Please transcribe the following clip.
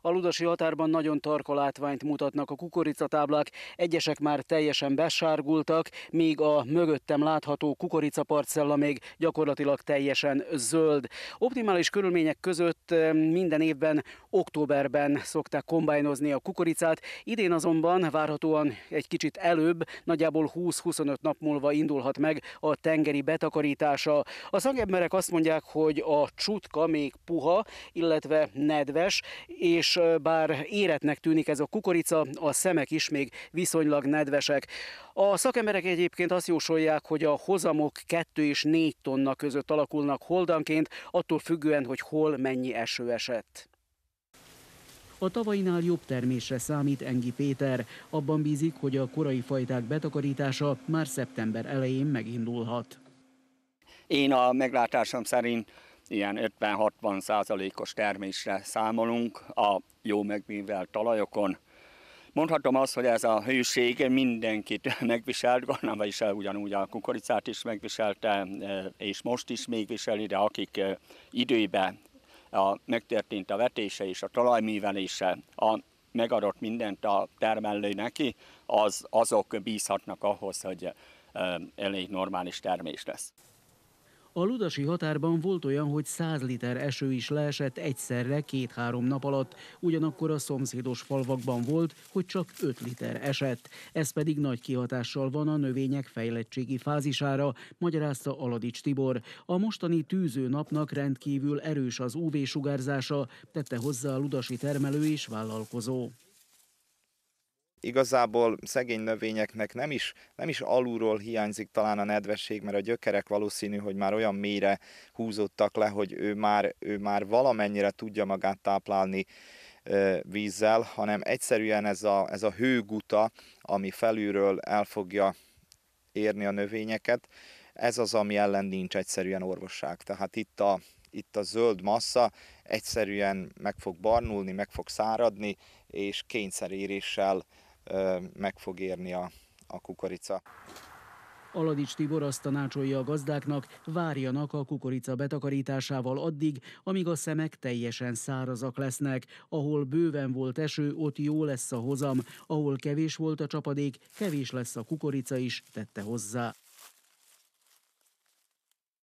A ludasi határban nagyon tarka látványt mutatnak a kukoricatáblák, egyesek már teljesen besárgultak, míg a mögöttem látható kukoricaparcella még gyakorlatilag teljesen zöld. Optimális körülmények között minden évben októberben szokták kombájnozni a kukoricát, idén azonban várhatóan egy kicsit előbb, nagyjából 20-25 nap múlva indulhat meg a tengeri betakarítása. A szakemberek azt mondják, hogy a csutka még puha, illetve nedves, és és bár éretnek tűnik ez a kukorica, a szemek is még viszonylag nedvesek. A szakemberek egyébként azt jósolják, hogy a hozamok 2 és 4 tonna között alakulnak holdanként, attól függően, hogy hol mennyi eső esett. A tavainál jobb termésre számít Engi Péter. Abban bízik, hogy a korai fajták betakarítása már szeptember elején megindulhat. Én a meglátásom szerint ilyen 50-60 százalékos termésre számolunk a jó megművel talajokon. Mondhatom azt, hogy ez a hőség mindenkit megviselt, gondolom, vagyis ugyanúgy a kukoricát is megviselte, e, és most is még viseli, de akik e, időben a, megtörtént a vetése és a talajművelése, a megadott mindent a termelő neki, az, azok bízhatnak ahhoz, hogy e, elég normális termés lesz. A ludasi határban volt olyan, hogy 100 liter eső is leesett egyszerre két-három nap alatt, ugyanakkor a szomszédos falvakban volt, hogy csak 5 liter esett. Ez pedig nagy kihatással van a növények fejlettségi fázisára, magyarázta Aladics Tibor. A mostani tűző napnak rendkívül erős az UV-sugárzása, tette hozzá a ludasi termelő és vállalkozó. Igazából szegény növényeknek nem is, nem is alulról hiányzik talán a nedvesség, mert a gyökerek valószínű, hogy már olyan mélyre húzódtak le, hogy ő már, ő már valamennyire tudja magát táplálni vízzel, hanem egyszerűen ez a, ez a hőguta, ami felülről el fogja érni a növényeket, ez az, ami ellen nincs egyszerűen orvosság. Tehát itt a, itt a zöld massza egyszerűen meg fog barnulni, meg fog száradni, és kényszeréréssel meg fog érni a, a kukorica. Aladics Tibor azt tanácsolja a gazdáknak, várjanak a kukorica betakarításával addig, amíg a szemek teljesen szárazak lesznek. Ahol bőven volt eső, ott jó lesz a hozam, ahol kevés volt a csapadék, kevés lesz a kukorica is, tette hozzá.